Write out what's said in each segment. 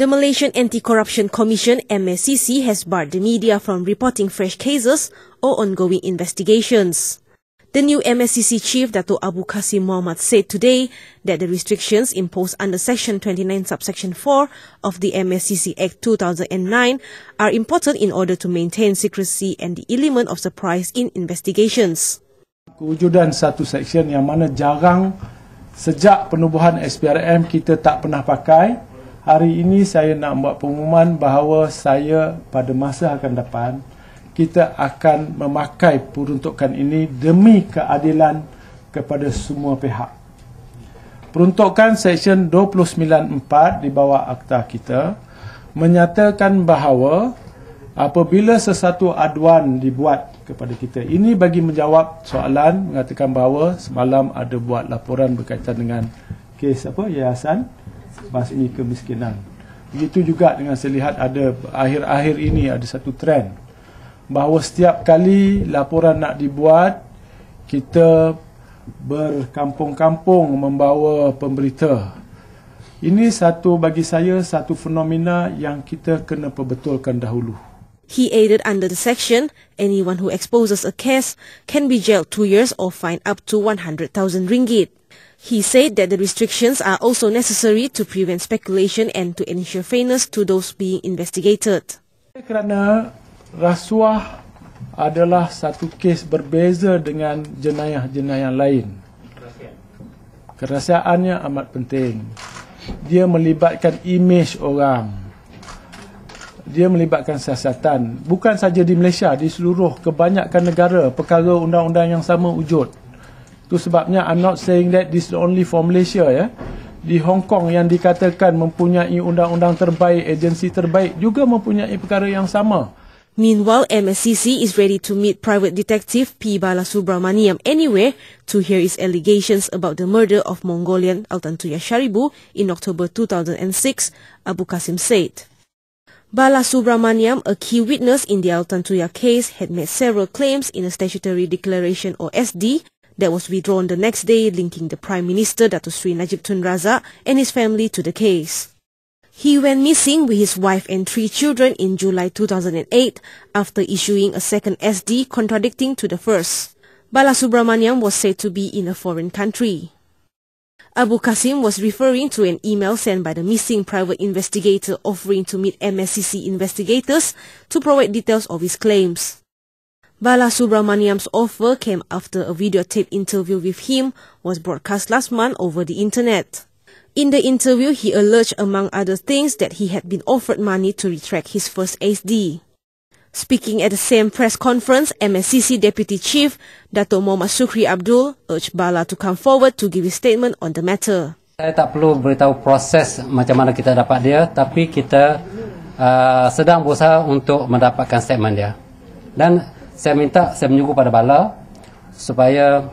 The Malaysian Anti-Corruption Commission, MACC, has barred the media from reporting fresh cases or ongoing investigations. The new MSCC chief, Dato Abu Qasim Muhammad, said today that the restrictions imposed under Section 29, Subsection 4 of the MSCC Act 2009 are important in order to maintain secrecy and the element of surprise in investigations. Kewujudan satu section yang mana jarang sejak penubuhan SPRM kita tak pernah pakai hari ini saya nak buat pengumuman bahawa saya pada masa akan depan kita akan memakai peruntukan ini demi keadilan kepada semua pihak. Peruntukan Seksyen 294 di bawah akta kita menyatakan bahawa apabila sesuatu aduan dibuat kepada kita ini bagi menjawab soalan mengatakan bahawa semalam ada buat laporan berkaitan dengan kes apa yayasan bas ini kemiskinan. Begitu juga dengan saya lihat ada akhir-akhir ini ada satu trend bahawa setiap kali laporan nak dibuat kita berkampung-kampung membawa pemberita. Ini satu bagi saya satu fenomena yang kita kena perbetulkan dahulu. He added under the section, anyone who exposes a case can be jailed two years or fined up to 100,000 ringgit. He said that the restrictions are also necessary to prevent speculation and to ensure fairness to those being investigated. Kerana rasuah adalah satu kes berbeza dengan jenayah-jenayah lain. Kerasaannya amat penting. Dia melibatkan imej orang. Dia melibatkan siasatan. Bukan saja di Malaysia, di seluruh kebanyakan negara perkara undang-undang yang sama wujud. Itu sebabnya I'm not saying that this is only for Malaysia ya. Di Hong Kong yang dikatakan mempunyai undang-undang terbaik, agensi terbaik juga mempunyai perkara yang sama. Meanwhile, MSCC is ready to meet private detective P. Balasubramaniam anywhere to hear his allegations about the murder of Mongolian Altantuya Sharibu in October 2006, Abu Kasim said. Balasubramaniam, a key witness in the Altantuya case, had made several claims in a statutory declaration or SD that was withdrawn the next day linking the Prime Minister Datuk Sri Najib Tun Razak and his family to the case. He went missing with his wife and three children in July 2008 after issuing a second SD contradicting to the first. Balasubramaniam was said to be in a foreign country. Abu Qasim was referring to an email sent by the missing private investigator offering to meet MSCC investigators to provide details of his claims. Bala Subramaniam's offer came after a videotape interview with him was broadcast last month over the internet. In the interview, he alleged, among other things, that he had been offered money to retract his first ASD. Speaking at the same press conference, MSCC Deputy Chief Dato' Muhammad Sukri Abdul urged Bala to come forward to give his statement on the matter. Saya tak perlu beritahu proses macam mana kita dapat dia, tapi kita uh, sedang berusaha untuk mendapatkan statement dia. Dan saya minta saya menyuguh pada bala supaya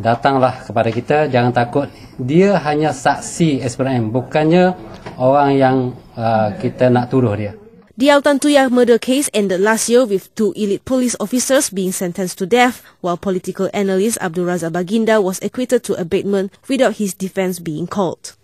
datanglah kepada kita jangan takut dia hanya saksi SPM bukannya orang yang uh, kita nak tuduh dia The Altan Tuyah murder case ended last year with two elite police officers being sentenced to death, while political analyst Abdul Razak Baginda was acquitted to abatement without his defence being called.